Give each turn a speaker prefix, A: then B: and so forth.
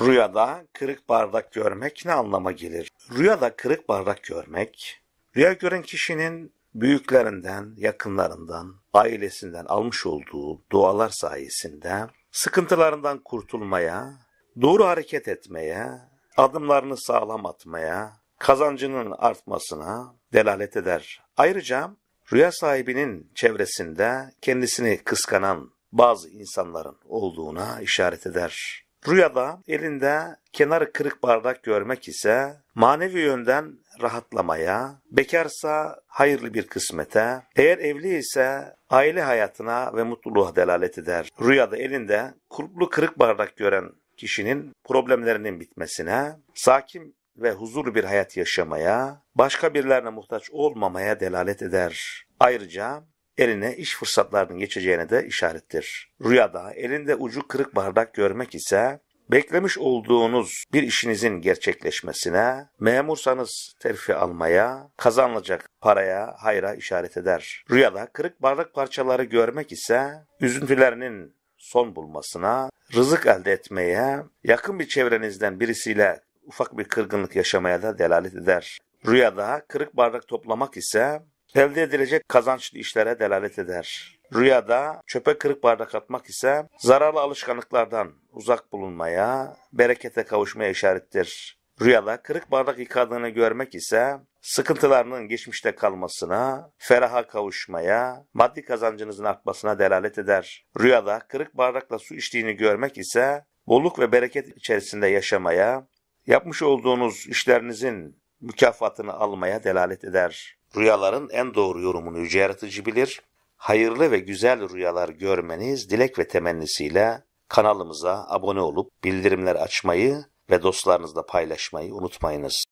A: Rüyada kırık bardak görmek ne anlama gelir? Rüyada kırık bardak görmek, rüya gören kişinin büyüklerinden, yakınlarından, ailesinden almış olduğu dualar sayesinde sıkıntılarından kurtulmaya, doğru hareket etmeye, adımlarını sağlam atmaya, kazancının artmasına delalet eder. Ayrıca rüya sahibinin çevresinde kendisini kıskanan bazı insanların olduğuna işaret eder. Rüyada elinde kenarı kırık bardak görmek ise manevi yönden rahatlamaya, bekarsa hayırlı bir kısmete, eğer evli ise aile hayatına ve mutluluğa delalet eder. Rüyada elinde kulplu kırık bardak gören kişinin problemlerinin bitmesine, sakin ve huzurlu bir hayat yaşamaya, başka birilerine muhtaç olmamaya delalet eder. Ayrıca eline iş fırsatlarının geçeceğine de işarettir. Rüyada elinde ucu kırık bardak görmek ise beklemiş olduğunuz bir işinizin gerçekleşmesine, memursanız terfi almaya, kazanılacak paraya, hayra işaret eder. Rüyada kırık bardak parçaları görmek ise üzüntülerinin son bulmasına, rızık elde etmeye, yakın bir çevrenizden birisiyle ufak bir kırgınlık yaşamaya da delalet eder. Rüyada kırık bardak toplamak ise elde edilecek kazançlı işlere delalet eder. Rüyada çöpe kırık bardak atmak ise zararlı alışkanlıklardan uzak bulunmaya, berekete kavuşmaya işarettir. Rüyada kırık bardak yıkadığını görmek ise sıkıntılarının geçmişte kalmasına, feraha kavuşmaya, maddi kazancınızın artmasına delalet eder. Rüyada kırık bardakla su içtiğini görmek ise bolluk ve bereket içerisinde yaşamaya, yapmış olduğunuz işlerinizin mükafatını almaya delalet eder. Rüyaların en doğru yorumunu yüce yaratıcı bilir. Hayırlı ve güzel rüyalar görmeniz dilek ve temennisiyle kanalımıza abone olup bildirimler açmayı ve dostlarınızla paylaşmayı unutmayınız.